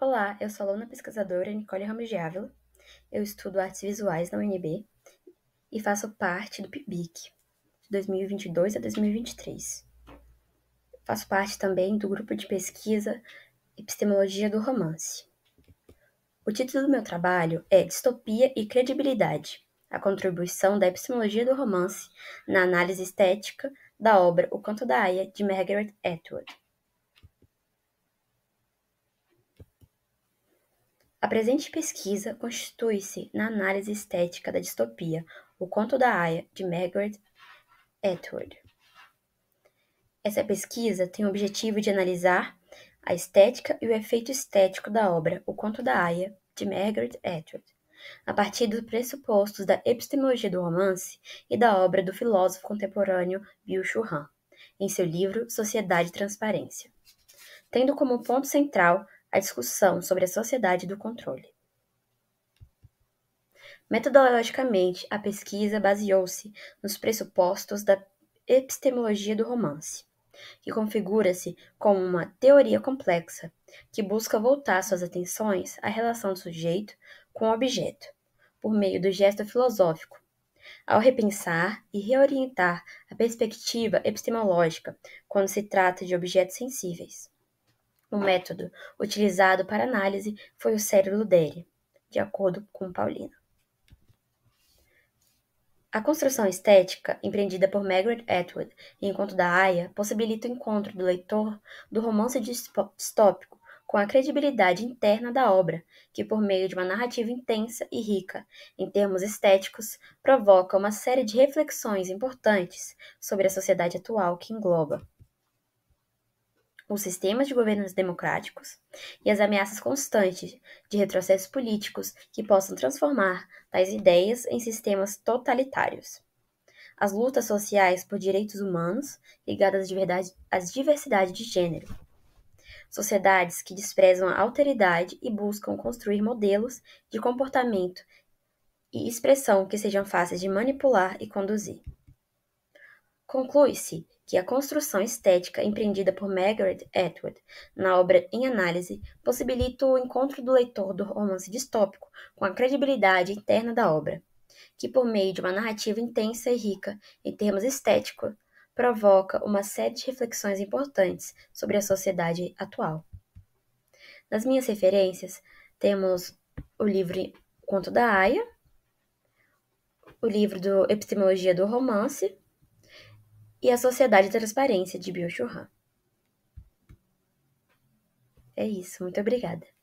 Olá, eu sou aluna pesquisadora Nicole Ramos de Ávila. Eu estudo artes visuais na UNB e faço parte do PIBIC, de 2022 a 2023. Faço parte também do grupo de pesquisa Epistemologia do Romance. O título do meu trabalho é Distopia e Credibilidade: A contribuição da epistemologia do romance na análise estética da obra O Canto da Aia, de Margaret Atwood. A presente pesquisa constitui-se na análise estética da distopia O Conto da Aia, de Margaret Atwood. Essa pesquisa tem o objetivo de analisar a estética e o efeito estético da obra O Conto da Aia, de Margaret Atwood, a partir dos pressupostos da epistemologia do romance e da obra do filósofo contemporâneo Bill Churran, em seu livro Sociedade e Transparência, tendo como ponto central a discussão sobre a sociedade do controle. Metodologicamente, a pesquisa baseou-se nos pressupostos da epistemologia do romance, que configura-se como uma teoria complexa que busca voltar suas atenções à relação do sujeito com o objeto, por meio do gesto filosófico. Ao repensar e reorientar a perspectiva epistemológica quando se trata de objetos sensíveis. O método utilizado para análise foi o cérebro dele, de acordo com Paulino. A construção estética, empreendida por Margaret Atwood em Encontro da Aya, possibilita o encontro do leitor do romance distópico com a credibilidade interna da obra, que, por meio de uma narrativa intensa e rica em termos estéticos, provoca uma série de reflexões importantes sobre a sociedade atual que engloba os sistemas de governos democráticos e as ameaças constantes de retrocessos políticos que possam transformar tais ideias em sistemas totalitários. As lutas sociais por direitos humanos ligadas às diversidades de gênero. Sociedades que desprezam a alteridade e buscam construir modelos de comportamento e expressão que sejam fáceis de manipular e conduzir. Conclui-se que a construção estética empreendida por Margaret Atwood na obra em análise possibilita o encontro do leitor do romance distópico com a credibilidade interna da obra, que, por meio de uma narrativa intensa e rica em termos estéticos, provoca uma série de reflexões importantes sobre a sociedade atual. Nas minhas referências, temos o livro Conto da Aia, o livro do Epistemologia do Romance, e a Sociedade Transparência de Bill Churran. É isso, muito obrigada.